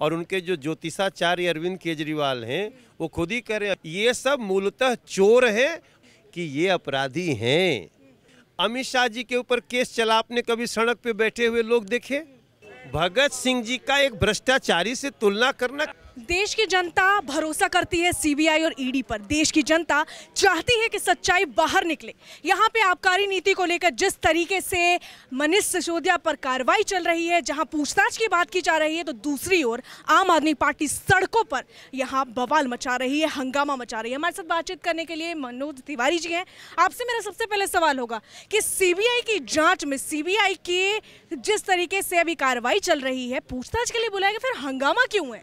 और उनके जो ज्योतिषाचार्य अरविंद केजरीवाल हैं वो खुद ही कह रहे ये सब मूलतः चोर है कि ये अपराधी हैं अमित शाह जी के ऊपर केस चला आपने कभी सड़क पे बैठे हुए लोग देखे भगत सिंह जी का एक भ्रष्टाचारी से तुलना करना देश की जनता भरोसा करती है सीबीआई और ईडी e पर देश की जनता चाहती है कि सच्चाई बाहर निकले यहाँ पे आबकारी नीति को लेकर जिस तरीके से मनीष सिसोदिया पर कार्रवाई चल रही है जहाँ पूछताछ की बात की जा रही है तो दूसरी ओर आम आदमी पार्टी सड़कों पर यहाँ बवाल मचा रही है हंगामा मचा रही है हमारे साथ बातचीत करने के लिए मनोज तिवारी जी हैं आपसे मेरा सबसे पहले सवाल होगा कि सी की जाँच में सी के जिस तरीके से अभी कार्रवाई चल रही है पूछताछ के लिए बुलाया गया फिर हंगामा क्यों है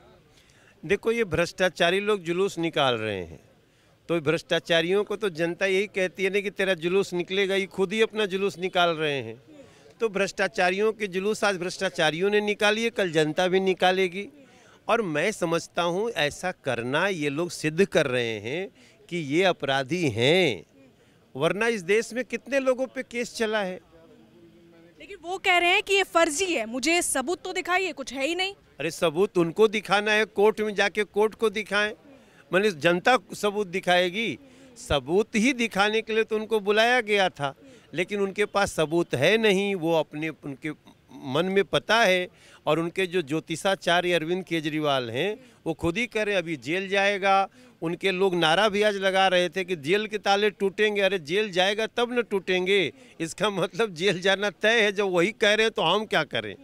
देखो ये भ्रष्टाचारी लोग जुलूस निकाल रहे हैं तो भ्रष्टाचारियों को तो जनता यही कहती है ना कि तेरा जुलूस निकलेगा ये खुद ही अपना जुलूस निकाल रहे हैं तो भ्रष्टाचारियों के जुलूस आज भ्रष्टाचारियों ने निकाली कल जनता भी निकालेगी और मैं समझता हूँ ऐसा करना ये लोग सिद्ध कर रहे हैं कि ये अपराधी हैं वरना इस देश में कितने लोगों पे केस चला है लेकिन वो कह रहे हैं कि ये फर्जी है मुझे सबूत तो दिखाइए कुछ है ही नहीं अरे सबूत उनको दिखाना है कोर्ट में जाके कोर्ट को दिखाएं मैंने जनता सबूत दिखाएगी सबूत ही दिखाने के लिए तो उनको बुलाया गया था लेकिन उनके पास सबूत है नहीं वो अपने उनके मन में पता है और उनके जो ज्योतिषाचार्य अरविंद केजरीवाल हैं वो खुद ही कह रहे अभी जेल जाएगा उनके लोग नारा भी आज लगा रहे थे कि जेल के ताले टूटेंगे अरे जेल जाएगा तब न टूटेंगे इसका मतलब जेल जाना तय है जब वही कह रहे हैं तो हम क्या करें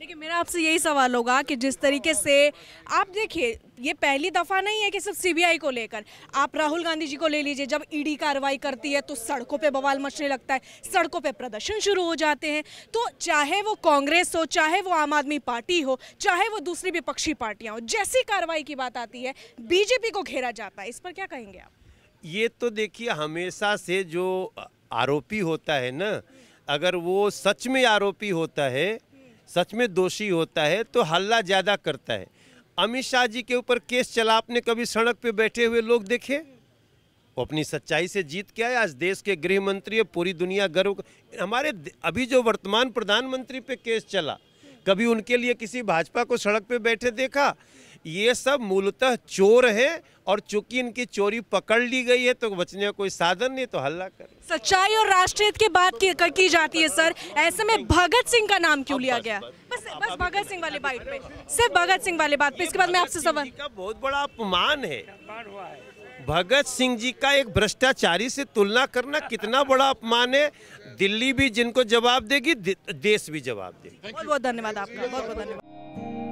लेकिन मेरा आपसे यही सवाल होगा कि जिस तरीके से आप देखिए ये पहली दफ़ा नहीं है कि सिर्फ सीबीआई को लेकर आप राहुल गांधी जी को ले लीजिए जब ईडी e कार्रवाई करती है तो सड़कों पे बवाल मचने लगता है सड़कों पे प्रदर्शन शुरू हो जाते हैं तो चाहे वो कांग्रेस हो चाहे वो आम आदमी पार्टी हो चाहे वो दूसरी विपक्षी पार्टियां हो जैसी कार्रवाई की बात आती है बीजेपी को घेरा जाता है इस पर क्या कहेंगे आप ये तो देखिए हमेशा से जो आरोपी होता है ना अगर वो सच में आरोपी होता है सच में दोषी होता है तो हल्ला ज़्यादा करता है अमित शाह जी के ऊपर केस चला आपने कभी सड़क पे बैठे हुए लोग देखे वो अपनी सच्चाई से जीत के आए आज देश के गृह मंत्री पूरी दुनिया गर्व हमारे अभी जो वर्तमान प्रधानमंत्री पे केस चला कभी उनके लिए किसी भाजपा को सड़क पे बैठे देखा ये सब मूलतः चोर है और चूंकि इनकी चोरी पकड़ ली गई है तो बचने का कोई साधन नहीं तो हल्ला कर सच्चाई और राष्ट्रीय की बात की, की जाती है सर ऐसे में भगत सिंह का नाम क्यों लिया गया बस भगत तो सिंह वाली बात पे सिर्फ भगत सिंह वाली बात पे इसके बाद मैं आपसे सवाल का बहुत बड़ा अपमान है भगत सिंह जी का एक भ्रष्टाचारी से तुलना करना कितना बड़ा अपमान है दिल्ली भी जिनको जवाब देगी देश भी जवाब देगी बहुत बहुत धन्यवाद आपका बहुत बहुत धन्यवाद